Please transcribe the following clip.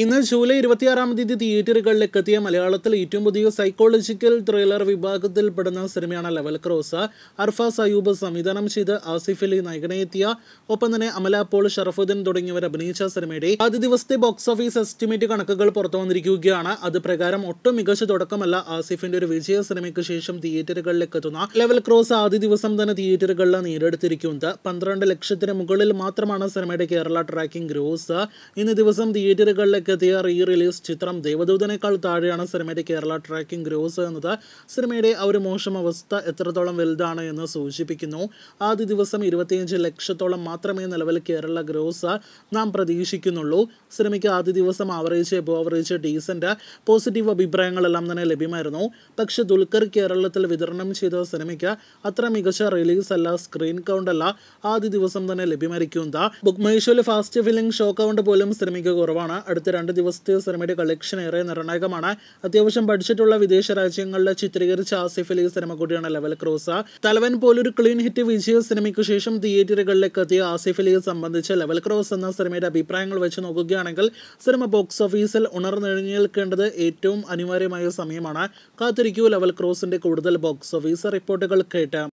ഇന്ന് ജൂലൈ ഇരുപത്തിയാറാം തീയതി തിയേറ്ററുകളിലേക്ക് എത്തിയ മലയാളത്തിൽ ഏറ്റവും പുതിയ സൈക്കോളജിക്കൽ ത്രില്ലർ വിഭാഗത്തിൽപ്പെടുന്ന സിനിമയാണ് ലെവൽ ക്രോസ് അർഫ സയൂബ് സംവിധാനം ചെയ്ത് ആസിഫ് അലി നായകനെത്തിയ ഒപ്പം തന്നെ അമല പോൾ ഷറഫുദ്ദീൻ തുടങ്ങിയവർ അഭിനയിച്ച സിനിമയുടെ ആദ്യ ദിവസത്തെ ബോക്സ് ഓഫീസ് എസ്റ്റിമേറ്റ് കണക്കുകൾ പുറത്തു വന്നിരിക്കുകയാണ് അത് പ്രകാരം ഒട്ടും മികച്ച തുടക്കമല്ല ആസിഫിന്റെ ഒരു വിജയ സിനിമയ്ക്ക് ശേഷം തിയേറ്ററുകളിലേക്ക് എത്തുന്ന ലെവൽ ക്രോസ് ആദ്യ ദിവസം തന്നെ തിയേറ്ററുകളിൽ നേടിയെടുത്തിരിക്കുന്നത് പന്ത്രണ്ട് ലക്ഷത്തിന് മുകളിൽ മാത്രമാണ് സിനിമയുടെ കേരള ട്രാക്കിംഗ് ഗ്രോസ് ഇന്ന് ദിവസം തിയേറ്ററുകളിലെ പുറത്തേക്കെത്തിയ റീ റിലീസ് ചിത്രം ദേവദൂതനേക്കാൾ താഴെയാണ് സിനിമയുടെ കേരള ട്രാക്കിംഗ് ഗ്രോസ് എന്നത് സിനിമയുടെ ആ ഒരു മോശം അവസ്ഥ എത്രത്തോളം വലുതാണ് എന്ന് സൂചിപ്പിക്കുന്നു ആദ്യ ദിവസം ഇരുപത്തിയഞ്ച് ലക്ഷത്തോളം മാത്രമേ നിലവിൽ കേരള ഗ്രോസ് നാം പ്രതീക്ഷിക്കുന്നുള്ളൂ സിനിമയ്ക്ക് ആദ്യ ദിവസം average above average decent positive അഭിപ്രായങ്ങളെല്ലാം തന്നെ ലഭ്യമായിരുന്നു പക്ഷേ ദുൽഖർ കേരളത്തിൽ വിതരണം ചെയ്ത സിനിമയ്ക്ക് അത്ര മികച്ച റിലീസ് അല്ല സ്ക്രീൻ കൗണ്ട് അല്ല ആദ്യ ദിവസം തന്നെ ലഭ്യമായിരിക്കും ബുക്ക് മൈഷോയിൽ ഫാസ്റ്റ് ഫിലിംഗ് ഷോ കൗണ്ട് പോലും സിനിമയ്ക്ക് കുറവാണ് അടുത്ത രണ്ട് ദിവസത്തെ സിനിമയുടെ കളക്ഷൻ ഏറെ നിർണായകമാണ് അത്യാവശ്യം ബഡ്ജറ്റുള്ള വിദേശ രാജ്യങ്ങളിലെ ചിത്രീകരിച്ച ആസിഫ് അലി സിനിമ കൂടിയാണ് ലെവൽ ക്രോസ് തലവൻ പോലൊരു ക്ലീൻ ഹിറ്റ് വിജയ സിനിമയ്ക്ക് ശേഷം തിയേറ്ററുകളിലേക്ക് എത്തിയ ആസിഫ് അലിയെ സംബന്ധിച്ച് ലെവൽ ക്രോസ് എന്ന സിനിമയുടെ അഭിപ്രായങ്ങൾ വെച്ച് നോക്കുകയാണെങ്കിൽ സിനിമ ബോക്സ് ഓഫീസിൽ ഉണർന്നെഴുന്നേൽക്കേണ്ടത് ഏറ്റവും അനിവാര്യമായ സമയമാണ് കാത്തിരിക്കൂ ലെവൽ ക്രോസിന്റെ കൂടുതൽ ബോക്സ് ഓഫീസ് റിപ്പോർട്ടുകൾ കേട്ട്